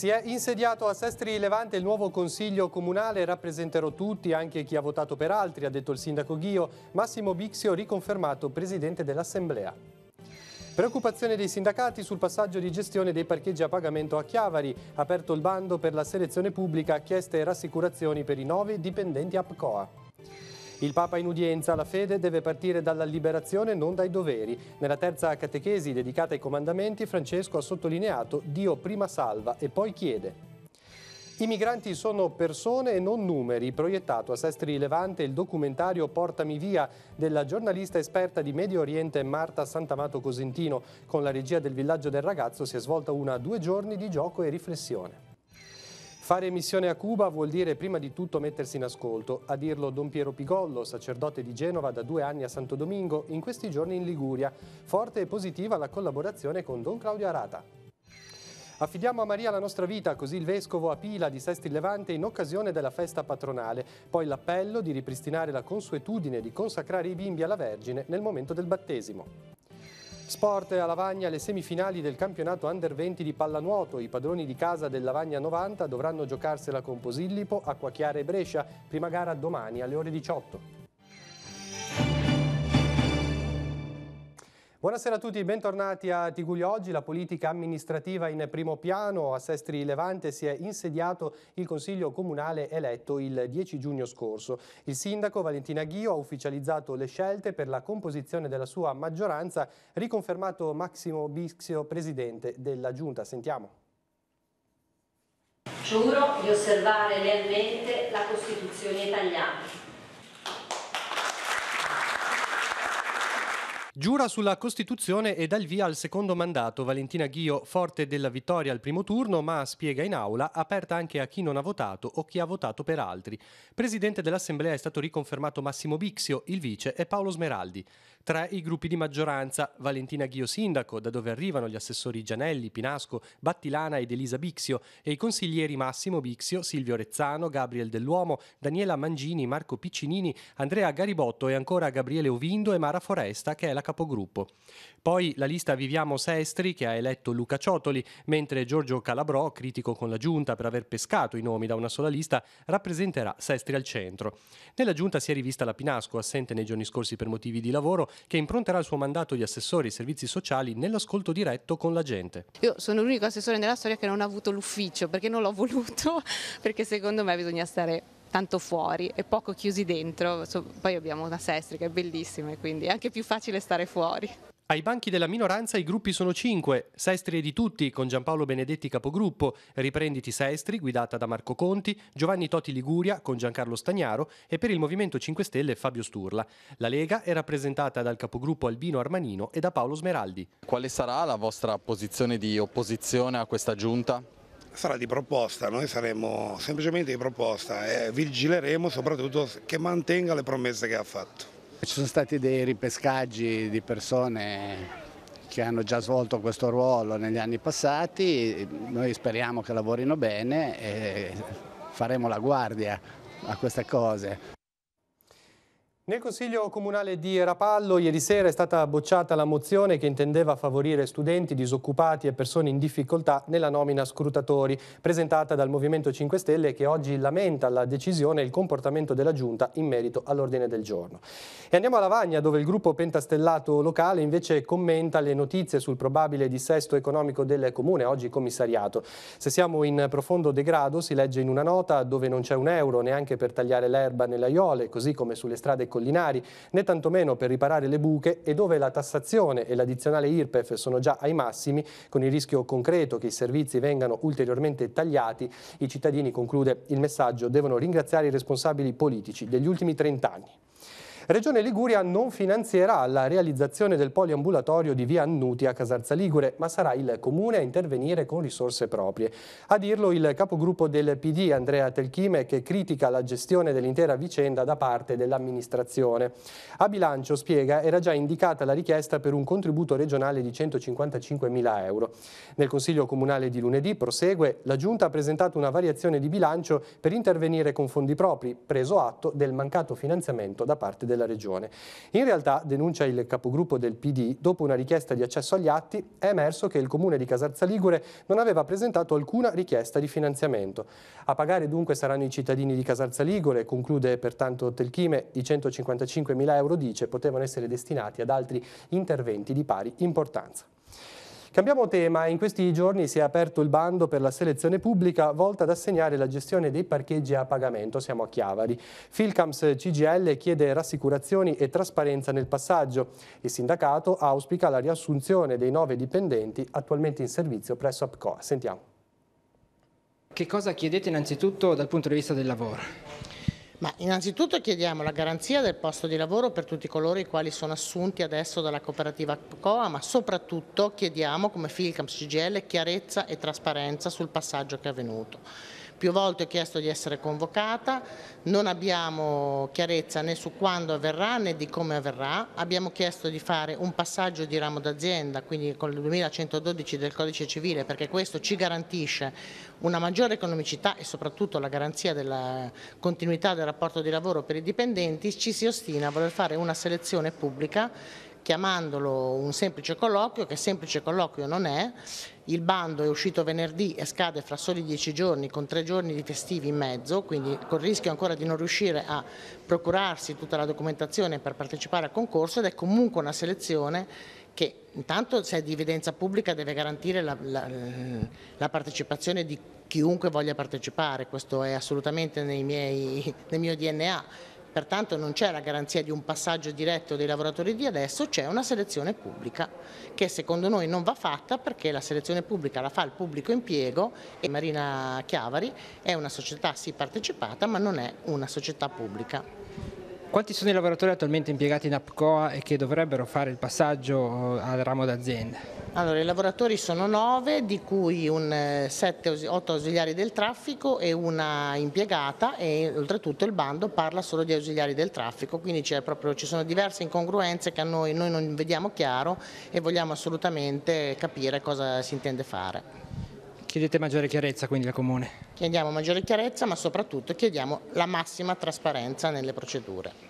Si è insediato a Sestri Levante il nuovo consiglio comunale, rappresenterò tutti, anche chi ha votato per altri, ha detto il sindaco Ghio, Massimo Bixio riconfermato presidente dell'Assemblea. Preoccupazione dei sindacati sul passaggio di gestione dei parcheggi a pagamento a Chiavari, aperto il bando per la selezione pubblica, chieste e rassicurazioni per i nove dipendenti APCOA. Il Papa in udienza, la fede deve partire dalla liberazione, non dai doveri. Nella terza catechesi dedicata ai comandamenti, Francesco ha sottolineato Dio prima salva e poi chiede. I migranti sono persone e non numeri. Proiettato a Sestri Levante il documentario Portami via della giornalista esperta di Medio Oriente Marta Santamato Cosentino. Con la regia del villaggio del ragazzo si è svolta una due giorni di gioco e riflessione. Fare missione a Cuba vuol dire prima di tutto mettersi in ascolto, a dirlo Don Piero Pigollo, sacerdote di Genova da due anni a Santo Domingo, in questi giorni in Liguria. Forte e positiva la collaborazione con Don Claudio Arata. Affidiamo a Maria la nostra vita, così il Vescovo a Pila di Sesti Levante in occasione della festa patronale, poi l'appello di ripristinare la consuetudine di consacrare i bimbi alla Vergine nel momento del battesimo. Sport a Lavagna, le semifinali del campionato Under 20 di pallanuoto. I padroni di casa del Lavagna 90 dovranno giocarsela con Posillipo, Acquachiara e Brescia. Prima gara domani alle ore 18. Buonasera a tutti, bentornati a Tiguglia Oggi. La politica amministrativa in primo piano a Sestri Levante si è insediato il Consiglio Comunale eletto il 10 giugno scorso. Il sindaco Valentina Ghio ha ufficializzato le scelte per la composizione della sua maggioranza, riconfermato Massimo Bixio, presidente della Giunta. Sentiamo. Giuro di osservare lealmente la Costituzione italiana Giura sulla Costituzione e dà il via al secondo mandato. Valentina Ghio, forte della vittoria al primo turno, ma spiega in aula, aperta anche a chi non ha votato o chi ha votato per altri. Presidente dell'Assemblea è stato riconfermato Massimo Bixio, il vice è Paolo Smeraldi. Tra i gruppi di maggioranza, Valentina Ghio sindaco, da dove arrivano gli assessori Gianelli, Pinasco, Battilana ed Elisa Bixio, e i consiglieri Massimo Bixio, Silvio Rezzano, Gabriel Dell'Uomo, Daniela Mangini, Marco Piccinini, Andrea Garibotto e ancora Gabriele Ovindo e Mara Foresta, che è la capogruppo. Poi la lista Viviamo Sestri che ha eletto Luca Ciotoli, mentre Giorgio Calabrò, critico con la giunta per aver pescato i nomi da una sola lista, rappresenterà Sestri al centro. Nella giunta si è rivista la Pinasco, assente nei giorni scorsi per motivi di lavoro, che impronterà il suo mandato di assessore ai servizi sociali nell'ascolto diretto con la gente. Io sono l'unico assessore nella storia che non ha avuto l'ufficio perché non l'ho voluto, perché secondo me bisogna stare tanto fuori e poco chiusi dentro, poi abbiamo una sestri che è bellissima e quindi è anche più facile stare fuori. Ai banchi della minoranza i gruppi sono cinque, Sestri e di tutti con Giampaolo Benedetti capogruppo, Riprenditi Sestri guidata da Marco Conti, Giovanni Toti Liguria con Giancarlo Stagnaro e per il Movimento 5 Stelle Fabio Sturla. La Lega è rappresentata dal capogruppo Albino Armanino e da Paolo Smeraldi. Quale sarà la vostra posizione di opposizione a questa giunta? sarà di proposta, noi saremo semplicemente di proposta e vigileremo soprattutto che mantenga le promesse che ha fatto. Ci sono stati dei ripescaggi di persone che hanno già svolto questo ruolo negli anni passati, noi speriamo che lavorino bene e faremo la guardia a queste cose. Nel Consiglio Comunale di Rapallo ieri sera è stata bocciata la mozione che intendeva favorire studenti disoccupati e persone in difficoltà nella nomina scrutatori, presentata dal Movimento 5 Stelle che oggi lamenta la decisione e il comportamento della Giunta in merito all'ordine del giorno. E andiamo a Lavagna dove il gruppo pentastellato locale invece commenta le notizie sul probabile dissesto economico del comune, oggi commissariato. Se siamo in profondo degrado si legge in una nota dove non c'è un euro neanche per tagliare l'erba nelle aiole, così come sulle strade collettive collinari, né tantomeno per riparare le buche e dove la tassazione e l'addizionale IRPEF sono già ai massimi, con il rischio concreto che i servizi vengano ulteriormente tagliati, i cittadini, conclude il messaggio, devono ringraziare i responsabili politici degli ultimi 30 anni. Regione Liguria non finanzierà la realizzazione del poliambulatorio di via Annuti a Casarza Ligure, ma sarà il Comune a intervenire con risorse proprie. A dirlo il capogruppo del PD Andrea Telchime che critica la gestione dell'intera vicenda da parte dell'amministrazione. A bilancio, spiega, era già indicata la richiesta per un contributo regionale di 155.000 euro. Nel Consiglio Comunale di lunedì, prosegue, la Giunta ha presentato una variazione di bilancio per intervenire con fondi propri, preso atto del mancato finanziamento da parte dell'amministrazione della Regione. In realtà, denuncia il capogruppo del PD, dopo una richiesta di accesso agli atti è emerso che il comune di Casarza Ligure non aveva presentato alcuna richiesta di finanziamento. A pagare dunque saranno i cittadini di Casarza Ligure, conclude pertanto Telchime, i 155 mila euro dice potevano essere destinati ad altri interventi di pari importanza. Cambiamo tema, in questi giorni si è aperto il bando per la selezione pubblica volta ad assegnare la gestione dei parcheggi a pagamento, siamo a Chiavari. Filcams CGL chiede rassicurazioni e trasparenza nel passaggio. Il sindacato auspica la riassunzione dei nove dipendenti attualmente in servizio presso APCOA. Sentiamo. Che cosa chiedete innanzitutto dal punto di vista del lavoro? Ma innanzitutto chiediamo la garanzia del posto di lavoro per tutti coloro i quali sono assunti adesso dalla cooperativa COA, ma soprattutto chiediamo come Filcam CGL chiarezza e trasparenza sul passaggio che è avvenuto più volte ho chiesto di essere convocata, non abbiamo chiarezza né su quando avverrà né di come avverrà, abbiamo chiesto di fare un passaggio di ramo d'azienda, quindi con il 2112 del codice civile, perché questo ci garantisce una maggiore economicità e soprattutto la garanzia della continuità del rapporto di lavoro per i dipendenti, ci si ostina a voler fare una selezione pubblica chiamandolo un semplice colloquio, che semplice colloquio non è, il bando è uscito venerdì e scade fra soli dieci giorni con tre giorni di festivi in mezzo, quindi con il rischio ancora di non riuscire a procurarsi tutta la documentazione per partecipare al concorso ed è comunque una selezione che intanto se è di evidenza pubblica deve garantire la, la, la partecipazione di chiunque voglia partecipare, questo è assolutamente miei, nel mio DNA Pertanto non c'è la garanzia di un passaggio diretto dei lavoratori di adesso, c'è una selezione pubblica che secondo noi non va fatta perché la selezione pubblica la fa il pubblico impiego e Marina Chiavari è una società sì partecipata ma non è una società pubblica. Quanti sono i lavoratori attualmente impiegati in APCOA e che dovrebbero fare il passaggio eh, al ramo d'azienda? Allora, i lavoratori sono nove, di cui 7, 8 eh, ausiliari del traffico e una impiegata e oltretutto il bando parla solo di ausiliari del traffico, quindi proprio, ci sono diverse incongruenze che noi, noi non vediamo chiaro e vogliamo assolutamente capire cosa si intende fare. Chiedete maggiore chiarezza quindi al Comune? Chiediamo maggiore chiarezza ma soprattutto chiediamo la massima trasparenza nelle procedure.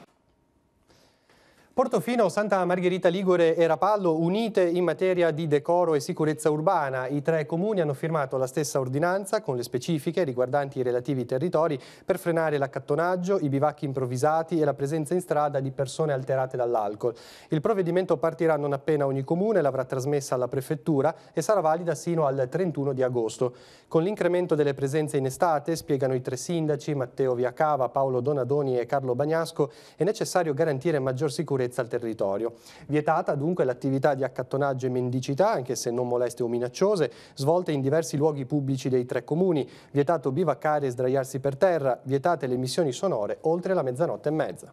Portofino, Santa Margherita Ligure e Rapallo unite in materia di decoro e sicurezza urbana. I tre comuni hanno firmato la stessa ordinanza con le specifiche riguardanti i relativi territori per frenare l'accattonaggio, i bivacchi improvvisati e la presenza in strada di persone alterate dall'alcol. Il provvedimento partirà non appena ogni comune l'avrà trasmessa alla prefettura e sarà valida sino al 31 di agosto. Con l'incremento delle presenze in estate, spiegano i tre sindaci Matteo Viacava, Paolo Donadoni e Carlo Bagnasco, è necessario garantire maggior sicurezza sicurezza al territorio. Vietata dunque l'attività di accattonaggio e mendicità, anche se non moleste o minacciose, svolte in diversi luoghi pubblici dei tre comuni, vietato bivaccare e sdraiarsi per terra, vietate le emissioni sonore oltre la mezzanotte e mezza.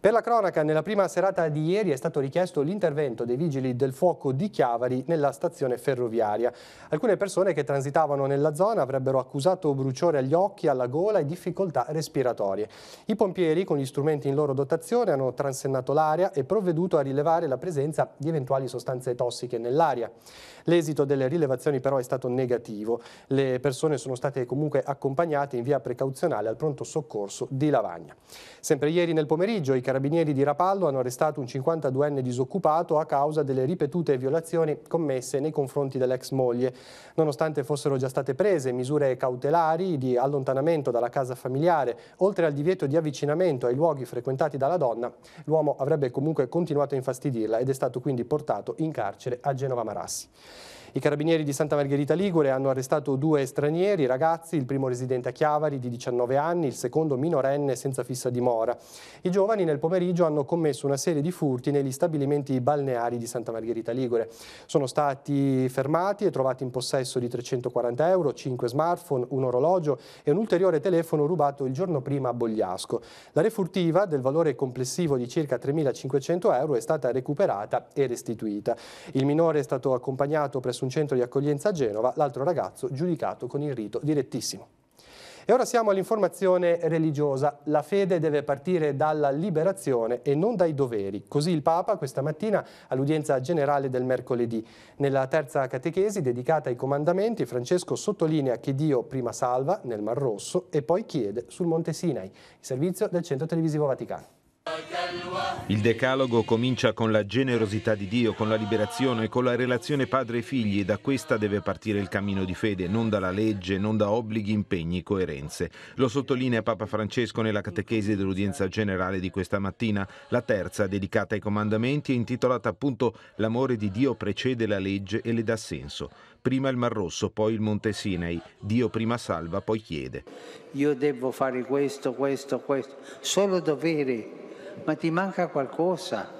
Per la cronaca, nella prima serata di ieri è stato richiesto l'intervento dei vigili del fuoco di Chiavari nella stazione ferroviaria. Alcune persone che transitavano nella zona avrebbero accusato bruciore agli occhi, alla gola e difficoltà respiratorie. I pompieri, con gli strumenti in loro dotazione, hanno transennato l'area e provveduto a rilevare la presenza di eventuali sostanze tossiche nell'aria. L'esito delle rilevazioni però è stato negativo. Le persone sono state comunque accompagnate in via precauzionale al pronto soccorso di Lavagna. Sempre ieri nel pomeriggio i carabinieri di Rapallo hanno arrestato un 52enne disoccupato a causa delle ripetute violazioni commesse nei confronti dell'ex moglie. Nonostante fossero già state prese misure cautelari di allontanamento dalla casa familiare, oltre al divieto di avvicinamento ai luoghi frequentati dalla donna, l'uomo avrebbe comunque continuato a infastidirla ed è stato quindi portato in carcere a Genova Marassi. I carabinieri di Santa Margherita Ligure hanno arrestato due stranieri ragazzi, il primo residente a Chiavari di 19 anni, il secondo minorenne senza fissa dimora. I giovani nel pomeriggio hanno commesso una serie di furti negli stabilimenti balneari di Santa Margherita Ligure. Sono stati fermati e trovati in possesso di 340 euro, 5 smartphone, un orologio e un ulteriore telefono rubato il giorno prima a Bogliasco. La refurtiva, del valore complessivo di circa 3.500 euro, è stata recuperata e restituita. Il minore è stato accompagnato presso presso un centro di accoglienza a Genova, l'altro ragazzo giudicato con il rito direttissimo. E ora siamo all'informazione religiosa. La fede deve partire dalla liberazione e non dai doveri. Così il Papa questa mattina all'udienza generale del mercoledì. Nella terza catechesi dedicata ai comandamenti, Francesco sottolinea che Dio prima salva nel Mar Rosso e poi chiede sul Monte Sinai, il servizio del Centro Televisivo Vaticano. Il Decalogo comincia con la generosità di Dio, con la liberazione, con la relazione padre figli e da questa deve partire il cammino di fede, non dalla legge, non da obblighi, impegni, coerenze. Lo sottolinea Papa Francesco nella catechesi dell'udienza generale di questa mattina, la terza dedicata ai comandamenti e intitolata appunto L'amore di Dio precede la legge e le dà senso prima il Mar Rosso, poi il Monte Sinai. Dio prima salva, poi chiede. Io devo fare questo, questo, questo, solo dovere, ma ti manca qualcosa.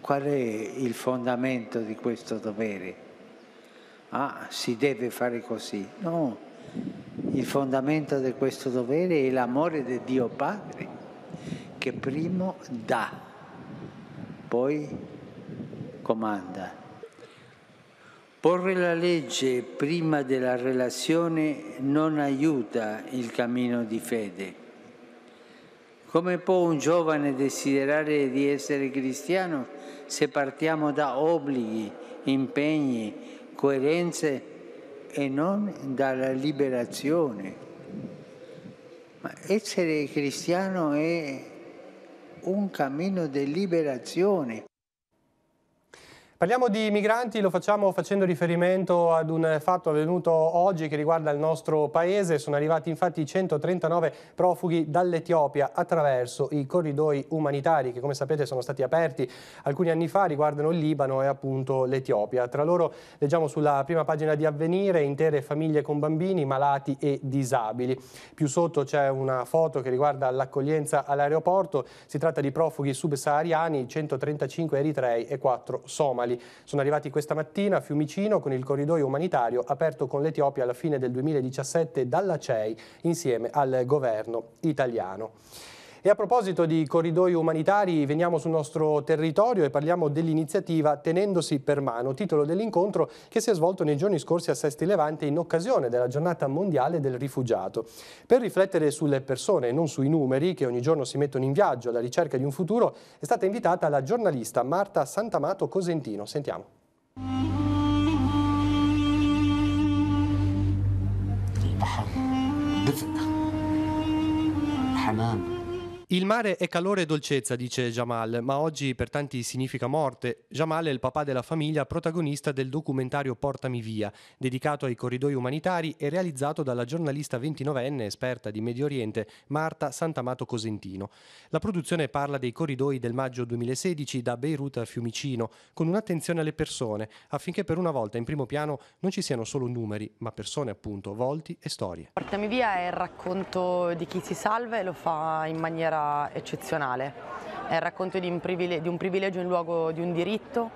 Qual è il fondamento di questo dovere? Ah, si deve fare così. No, il fondamento di questo dovere è l'amore di Dio Padre, che primo dà, poi comanda. Porre la legge prima della relazione non aiuta il cammino di fede. Come può un giovane desiderare di essere cristiano se partiamo da obblighi, impegni, coerenze e non dalla liberazione? Ma essere cristiano è un cammino di liberazione. Parliamo di migranti, lo facciamo facendo riferimento ad un fatto avvenuto oggi che riguarda il nostro paese. Sono arrivati infatti 139 profughi dall'Etiopia attraverso i corridoi umanitari che come sapete sono stati aperti alcuni anni fa, riguardano il Libano e appunto l'Etiopia. Tra loro leggiamo sulla prima pagina di Avvenire intere famiglie con bambini, malati e disabili. Più sotto c'è una foto che riguarda l'accoglienza all'aeroporto, si tratta di profughi subsahariani, 135 eritrei e 4 somali internazionali. Sono arrivati questa mattina a Fiumicino con il corridoio umanitario aperto con l'Etiopia alla fine del 2017 dalla CEI insieme al governo italiano. E a proposito di corridoi umanitari, veniamo sul nostro territorio e parliamo dell'iniziativa Tenendosi per mano, titolo dell'incontro che si è svolto nei giorni scorsi a Sesti Levante in occasione della giornata mondiale del rifugiato. Per riflettere sulle persone e non sui numeri che ogni giorno si mettono in viaggio alla ricerca di un futuro, è stata invitata la giornalista Marta Santamato Cosentino. Sentiamo. البحر دفء حمام il mare è calore e dolcezza, dice Jamal, ma oggi per tanti significa morte. Jamal è il papà della famiglia, protagonista del documentario Portami via, dedicato ai corridoi umanitari e realizzato dalla giornalista 29enne esperta di Medio Oriente Marta Santamato Cosentino. La produzione parla dei corridoi del maggio 2016 da Beirut a Fiumicino, con un'attenzione alle persone, affinché per una volta in primo piano non ci siano solo numeri, ma persone appunto, volti e storie. Portami via è il racconto di chi si salva e lo fa in maniera cosa eccezionale, è il racconto di un, di un privilegio in luogo di un diritto,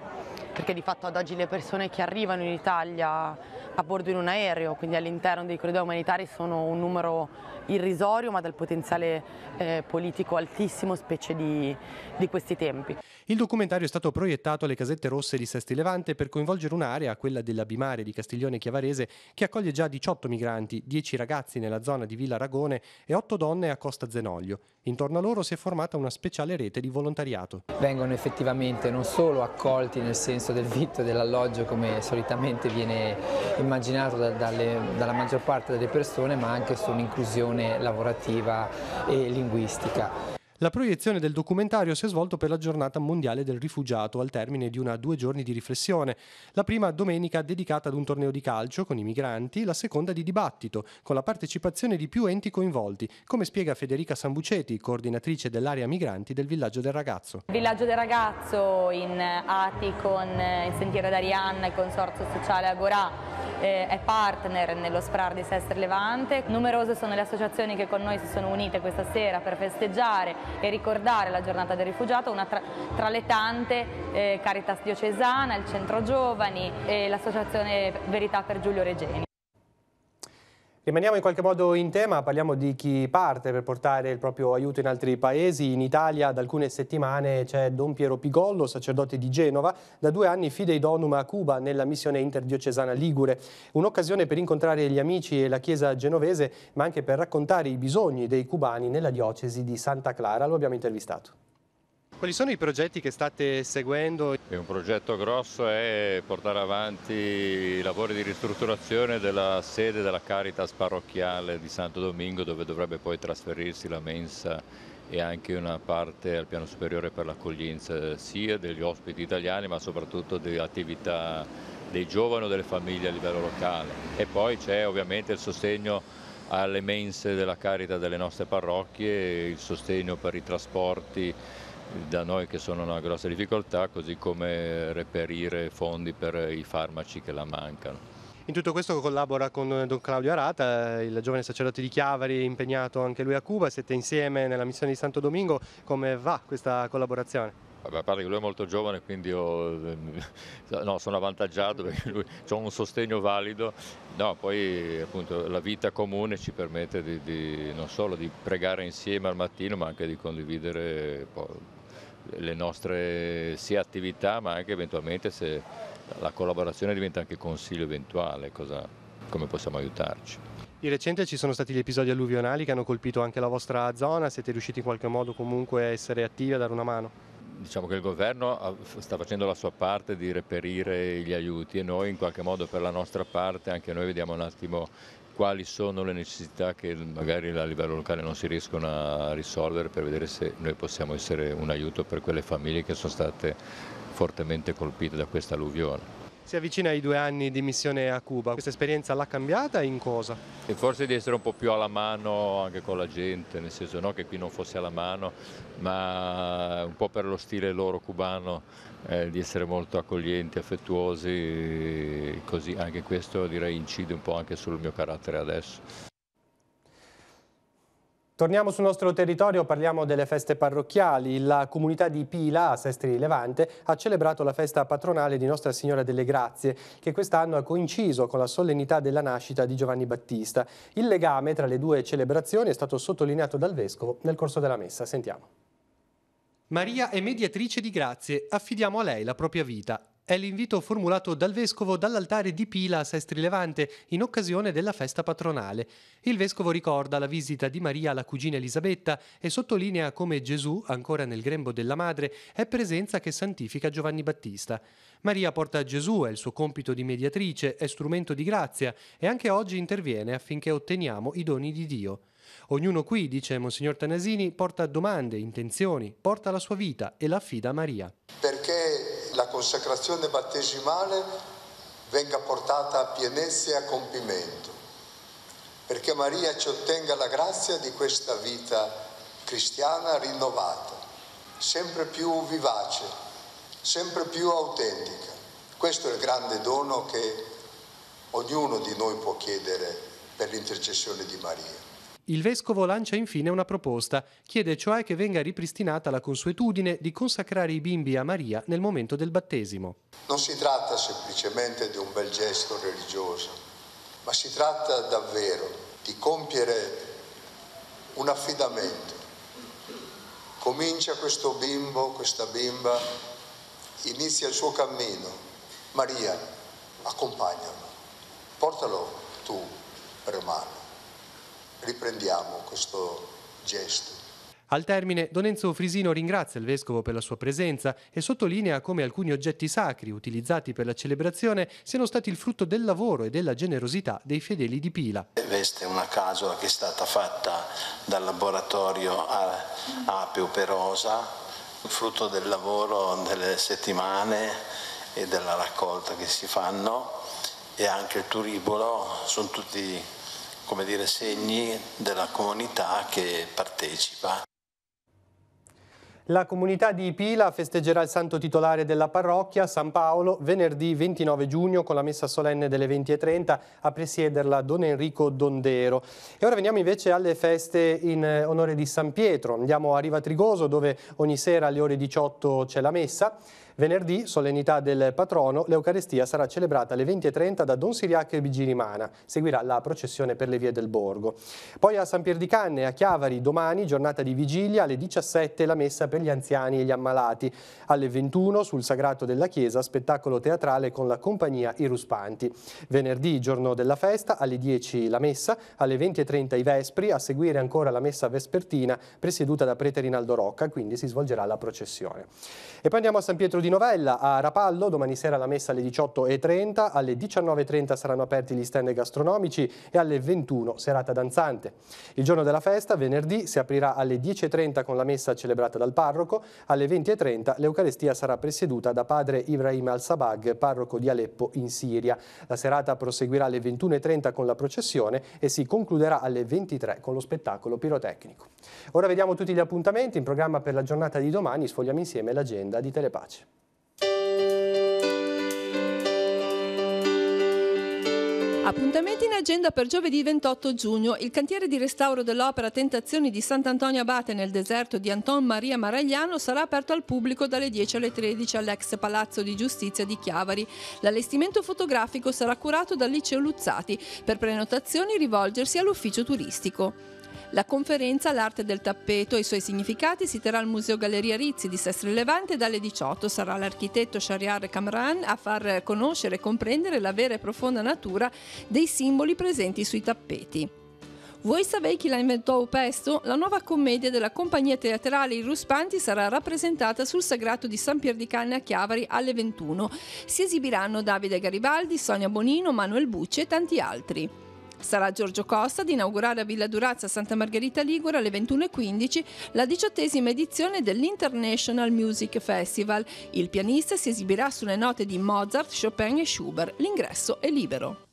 perché di fatto ad oggi le persone che arrivano in Italia a bordo di un aereo, quindi all'interno dei corridoi umanitari, sono un numero irrisorio ma dal potenziale eh, politico altissimo, specie di, di questi tempi. Il documentario è stato proiettato alle casette rosse di Sesti Levante per coinvolgere un'area, quella della Bimare di Castiglione Chiavarese, che accoglie già 18 migranti, 10 ragazzi nella zona di Villa Ragone e 8 donne a Costa Zenoglio. Intorno a loro si è formata una speciale rete di volontariato. Vengono effettivamente non solo accolti nel senso del vitto e dell'alloggio come solitamente viene immaginato da, dalle, dalla maggior parte delle persone, ma anche su un'inclusione lavorativa e linguistica. La proiezione del documentario si è svolto per la giornata mondiale del rifugiato, al termine di una due giorni di riflessione. La prima domenica dedicata ad un torneo di calcio con i migranti, la seconda di dibattito, con la partecipazione di più enti coinvolti, come spiega Federica Sambuceti, coordinatrice dell'area migranti del Villaggio del Ragazzo. Il Villaggio del Ragazzo in eh, ATI con eh, il Sentiero d'Arianna, il Consorzio Sociale Agorà, eh, è partner nello SPRAR di Sestre Levante. Numerose sono le associazioni che con noi si sono unite questa sera per festeggiare e ricordare la giornata del rifugiato, una tra, tra le tante eh, Caritas Diocesana, il Centro Giovani e l'associazione Verità per Giulio Regeni. Rimaniamo in qualche modo in tema, parliamo di chi parte per portare il proprio aiuto in altri paesi. In Italia da alcune settimane c'è Don Piero Pigollo, sacerdote di Genova, da due anni fidei donum a Cuba nella missione interdiocesana Ligure. Un'occasione per incontrare gli amici e la chiesa genovese, ma anche per raccontare i bisogni dei cubani nella diocesi di Santa Clara. Lo abbiamo intervistato. Quali sono i progetti che state seguendo? Un progetto grosso è portare avanti i lavori di ristrutturazione della sede della Caritas parrocchiale di Santo Domingo dove dovrebbe poi trasferirsi la mensa e anche una parte al piano superiore per l'accoglienza sia degli ospiti italiani ma soprattutto delle attività dei giovani o delle famiglie a livello locale. E poi c'è ovviamente il sostegno alle mense della Carita delle nostre parrocchie, il sostegno per i trasporti da noi che sono una grossa difficoltà, così come reperire fondi per i farmaci che la mancano. In tutto questo collabora con eh, Don Claudio Arata, eh, il giovane sacerdote di Chiavari, impegnato anche lui a Cuba, siete insieme nella missione di Santo Domingo, come va questa collaborazione? Vabbè, a parte che lui è molto giovane, quindi io, ehm, no, sono avvantaggiato perché lui ha un sostegno valido. No, poi appunto la vita comune ci permette di, di, non solo di pregare insieme al mattino, ma anche di condividere le nostre sia attività, ma anche eventualmente se la collaborazione diventa anche consiglio eventuale, cosa, come possiamo aiutarci. Di recente ci sono stati gli episodi alluvionali che hanno colpito anche la vostra zona, siete riusciti in qualche modo comunque a essere attivi a dare una mano? diciamo che il governo ah, sta facendo la sua parte di reperire gli aiuti e noi in qualche modo per la nostra parte anche noi vediamo un attimo quali sono le necessità che magari a livello locale non si riescono a risolvere per vedere se noi possiamo essere un aiuto per quelle famiglie che sono state fortemente colpite da questa alluvione. Si avvicina ai due anni di missione a Cuba, questa esperienza l'ha cambiata in cosa? E forse di essere un po' più alla mano anche con la gente, nel senso no che qui non fosse alla mano, ma un po' per lo stile loro cubano eh, di essere molto accoglienti, affettuosi, così anche questo direi incide un po' anche sul mio carattere adesso. Torniamo sul nostro territorio, parliamo delle feste parrocchiali. La comunità di Pila, a Sestri Levante, ha celebrato la festa patronale di Nostra Signora delle Grazie, che quest'anno ha coinciso con la solennità della nascita di Giovanni Battista. Il legame tra le due celebrazioni è stato sottolineato dal Vescovo nel corso della messa. Sentiamo. Maria è mediatrice di grazie, affidiamo a lei la propria vita è l'invito formulato dal vescovo dall'altare di Pila a Sestri Levante in occasione della festa patronale. Il vescovo ricorda la visita di Maria alla cugina Elisabetta e sottolinea come Gesù, ancora nel grembo della madre, è presenza che santifica Giovanni Battista. Maria porta Gesù, è il suo compito di mediatrice, è strumento di grazia e anche oggi interviene affinché otteniamo i doni di Dio. Ognuno qui, dice Monsignor Tanasini, porta domande, intenzioni, porta la sua vita e la affida a Maria. Perché consacrazione battesimale venga portata a pienezza e a compimento, perché Maria ci ottenga la grazia di questa vita cristiana rinnovata, sempre più vivace, sempre più autentica. Questo è il grande dono che ognuno di noi può chiedere per l'intercessione di Maria. Il vescovo lancia infine una proposta, chiede cioè che venga ripristinata la consuetudine di consacrare i bimbi a Maria nel momento del battesimo. Non si tratta semplicemente di un bel gesto religioso, ma si tratta davvero di compiere un affidamento. Comincia questo bimbo, questa bimba, inizia il suo cammino. Maria, accompagnalo, portalo tu per mano riprendiamo questo gesto. Al termine, Don Enzo Frisino ringrazia il Vescovo per la sua presenza e sottolinea come alcuni oggetti sacri utilizzati per la celebrazione siano stati il frutto del lavoro e della generosità dei fedeli di Pila. Veste è una casola che è stata fatta dal laboratorio Apio Perosa, frutto del lavoro delle settimane e della raccolta che si fanno e anche il turibolo sono tutti come dire, segni della comunità che partecipa. La comunità di Pila festeggerà il santo titolare della parrocchia, San Paolo, venerdì 29 giugno con la messa solenne delle 20.30 a presiederla Don Enrico Dondero. E ora veniamo invece alle feste in eh, onore di San Pietro. Andiamo a Riva Trigoso dove ogni sera alle ore 18 c'è la messa Venerdì, solennità del patrono, l'Eucarestia sarà celebrata alle 20.30 da Don Siriaco e Bigirimana. Seguirà la processione per le vie del borgo. Poi a San Pier di Canne e a Chiavari domani, giornata di vigilia, alle 17 la messa per gli anziani e gli ammalati. Alle 21 sul Sagrato della Chiesa spettacolo teatrale con la compagnia I Ruspanti. Venerdì, giorno della festa, alle 10 la messa, alle 20.30 i vespri, a seguire ancora la messa vespertina presieduta da prete Rinaldo Rocca, quindi si svolgerà la processione. E poi andiamo a San Pietro di Novella a Rapallo, domani sera la messa alle 18.30, alle 19.30 saranno aperti gli stand gastronomici e alle 21 serata danzante. Il giorno della festa, venerdì, si aprirà alle 10.30 con la messa celebrata dal parroco, alle 20.30 l'Eucarestia sarà presieduta da padre Ibrahim al-Sabag, parroco di Aleppo in Siria. La serata proseguirà alle 21.30 con la processione e si concluderà alle 23 con lo spettacolo pirotecnico. Ora vediamo tutti gli appuntamenti in programma per la giornata di domani, sfogliamo insieme l'agenda di Telepace. Appuntamenti in agenda per giovedì 28 giugno. Il cantiere di restauro dell'opera Tentazioni di Sant'Antonio Abate nel deserto di Anton Maria Maragliano sarà aperto al pubblico dalle 10 alle 13 all'ex Palazzo di Giustizia di Chiavari. L'allestimento fotografico sarà curato dal Liceo Luzzati. Per prenotazioni rivolgersi all'ufficio turistico. La conferenza L'arte del tappeto e i suoi significati si terrà al Museo Galleria Rizzi di Sestri Levante dalle 18. Sarà l'architetto Shariar Kamran a far conoscere e comprendere la vera e profonda natura dei simboli presenti sui tappeti. Voi sapete chi la inventò presto? La nuova commedia della compagnia teatrale I Ruspanti sarà rappresentata sul sagrato di San Pier di Canne a Chiavari alle 21. Si esibiranno Davide Garibaldi, Sonia Bonino, Manuel Bucci e tanti altri. Sarà Giorgio Costa ad inaugurare a Villa Durazza Santa Margherita Ligure alle 21.15 la diciottesima edizione dell'International Music Festival. Il pianista si esibirà sulle note di Mozart, Chopin e Schubert. L'ingresso è libero.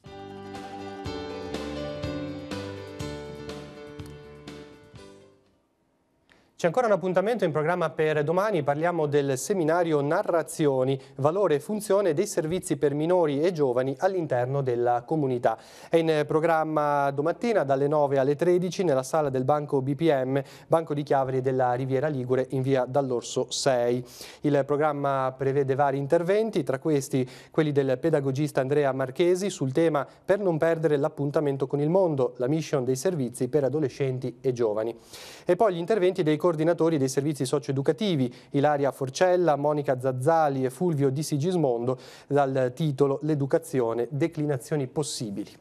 C'è ancora un appuntamento in programma per domani, parliamo del seminario Narrazioni, valore e funzione dei servizi per minori e giovani all'interno della comunità. È in programma domattina dalle 9 alle 13 nella sala del Banco BPM, Banco di Chiavari della Riviera Ligure in via dall'Orso 6. Il programma prevede vari interventi, tra questi quelli del pedagogista Andrea Marchesi sul tema per non perdere l'appuntamento con il mondo, la mission dei servizi per adolescenti e giovani. E poi gli interventi dei coordinatori dei servizi socioeducativi Ilaria Forcella, Monica Zazzali e Fulvio Di Sigismondo dal titolo L'educazione, declinazioni possibili.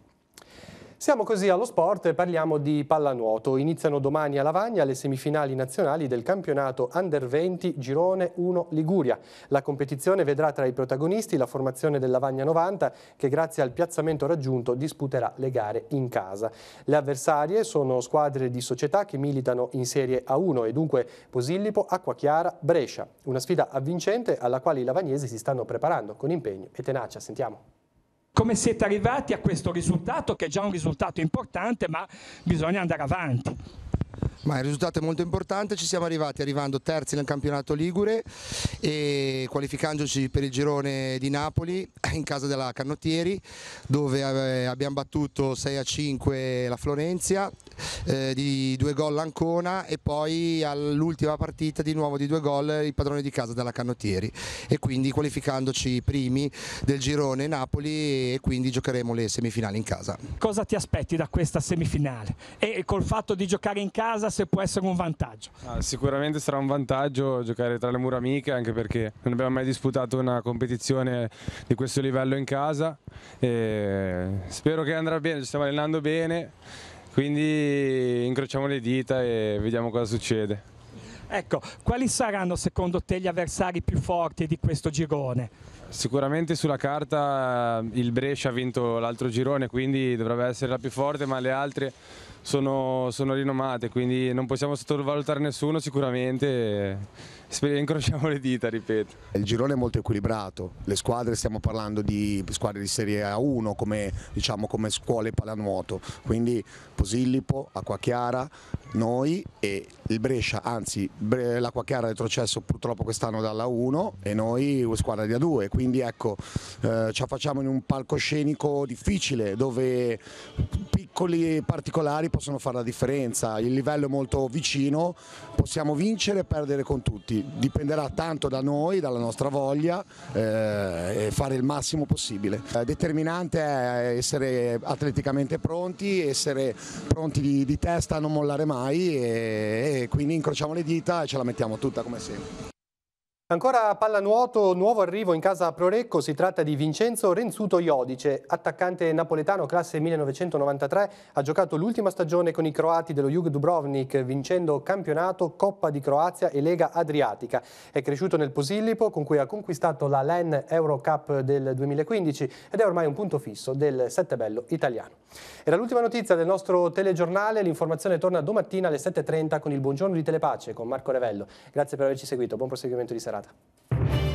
Siamo così allo sport e parliamo di pallanuoto. Iniziano domani a Lavagna le semifinali nazionali del campionato Under 20 Girone 1 Liguria. La competizione vedrà tra i protagonisti la formazione del Lavagna 90 che grazie al piazzamento raggiunto disputerà le gare in casa. Le avversarie sono squadre di società che militano in Serie A1 e dunque Posillipo, Acquachiara, Brescia. Una sfida avvincente alla quale i lavagnesi si stanno preparando con impegno e tenacia. Sentiamo. Come siete arrivati a questo risultato, che è già un risultato importante, ma bisogna andare avanti? Ma il risultato è molto importante, ci siamo arrivati arrivando terzi nel campionato Ligure e qualificandoci per il girone di Napoli in casa della Cannottieri dove eh, abbiamo battuto 6 a 5 la Florenza eh, di due gol l'Ancona e poi all'ultima partita di nuovo di due gol il padrone di casa della Canottieri e quindi qualificandoci primi del girone Napoli e quindi giocheremo le semifinali in casa. Cosa ti aspetti da questa semifinale? E col fatto di giocare in casa se può essere un vantaggio? Ah, sicuramente sarà un vantaggio giocare tra le mura amiche anche perché non abbiamo mai disputato una competizione di questo livello in casa e spero che andrà bene, ci stiamo allenando bene quindi incrociamo le dita e vediamo cosa succede. Ecco, quali saranno secondo te gli avversari più forti di questo girone? Sicuramente sulla carta il Brescia ha vinto l'altro girone, quindi dovrebbe essere la più forte, ma le altre sono, sono rinomate, quindi non possiamo sottovalutare nessuno sicuramente. incrociamo le dita, ripeto. Il girone è molto equilibrato, le squadre stiamo parlando di squadre di Serie A1 come, diciamo, come scuole pallanuoto, quindi Posillipo, Acqua Chiara, noi e il Brescia, anzi l'Acquachiara è retrocesso purtroppo quest'anno dalla 1 e noi squadra di A2, quindi ecco eh, ci facciamo in un palcoscenico difficile dove piccoli particolari possono fare la differenza, il livello è molto vicino, possiamo vincere e perdere con tutti, dipenderà tanto da noi, dalla nostra voglia eh, e fare il massimo possibile. Eh, determinante è essere atleticamente pronti, essere pronti di, di testa, non mollare mai e, e quindi incrociamo le dita e ce la mettiamo tutta come sempre. Ancora pallanuoto, nuovo arrivo in casa a Prorecco, si tratta di Vincenzo Renzuto Iodice, attaccante napoletano classe 1993, ha giocato l'ultima stagione con i croati dello Jug Dubrovnik, vincendo campionato, Coppa di Croazia e Lega Adriatica. È cresciuto nel Posillipo, con cui ha conquistato la LEN Euro Cup del 2015 ed è ormai un punto fisso del settebello italiano. Era l'ultima notizia del nostro telegiornale, l'informazione torna domattina alle 7.30 con il buongiorno di Telepace con Marco Revello. Grazie per averci seguito, buon proseguimento di serata. entrada.